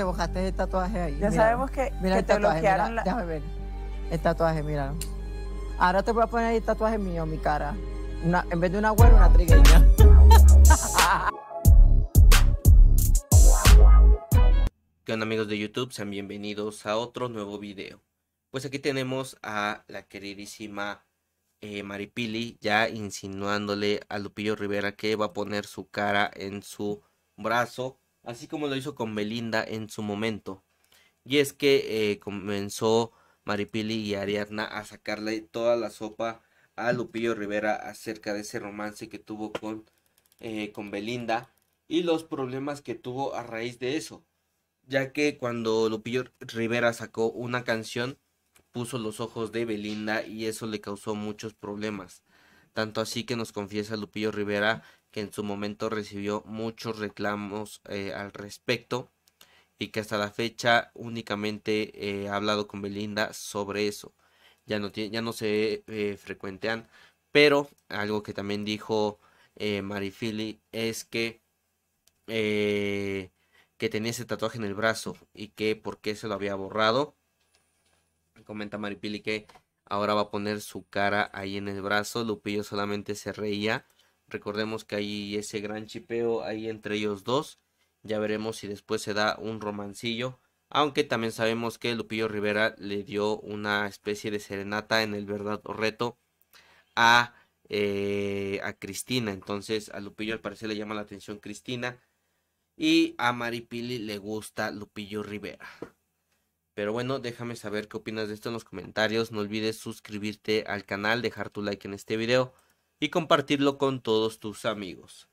te bojaste el tatuaje ahí. Ya sabemos que, mira te bloquearon ver. El tatuaje, mira. Ahora te voy a poner el tatuaje mío, mi cara. en vez de una güera, una trigueña. ¿Qué onda amigos de YouTube? Sean bienvenidos a otro nuevo video. Pues aquí tenemos a la queridísima eh, Maripili ya insinuándole a Lupillo Rivera que va a poner su cara en su brazo así como lo hizo con Belinda en su momento. Y es que eh, comenzó Maripili y Ariadna a sacarle toda la sopa a Lupillo Rivera acerca de ese romance que tuvo con, eh, con Belinda y los problemas que tuvo a raíz de eso. Ya que cuando Lupillo Rivera sacó una canción, puso los ojos de Belinda y eso le causó muchos problemas. Tanto así que nos confiesa Lupillo Rivera que en su momento recibió muchos reclamos eh, al respecto y que hasta la fecha únicamente eh, ha hablado con Belinda sobre eso. Ya no, ya no se eh, frecuentean, pero algo que también dijo Marifili es que, que tenía ese tatuaje en el brazo y que por qué se lo había borrado. Comenta Maripili que ahora va a poner su cara ahí en el brazo. Lupillo solamente se reía Recordemos que hay ese gran chipeo ahí entre ellos dos. Ya veremos si después se da un romancillo. Aunque también sabemos que Lupillo Rivera le dio una especie de serenata en el verdad o reto a, eh, Cristina. Entonces a Lupillo al parecer le llama la atención Cristina. Y a Pili le gusta Lupillo Rivera. Pero bueno, déjame saber qué opinas de esto en los comentarios. No olvides suscribirte al canal, dejar tu like en este video y compartirlo con todos tus amigos.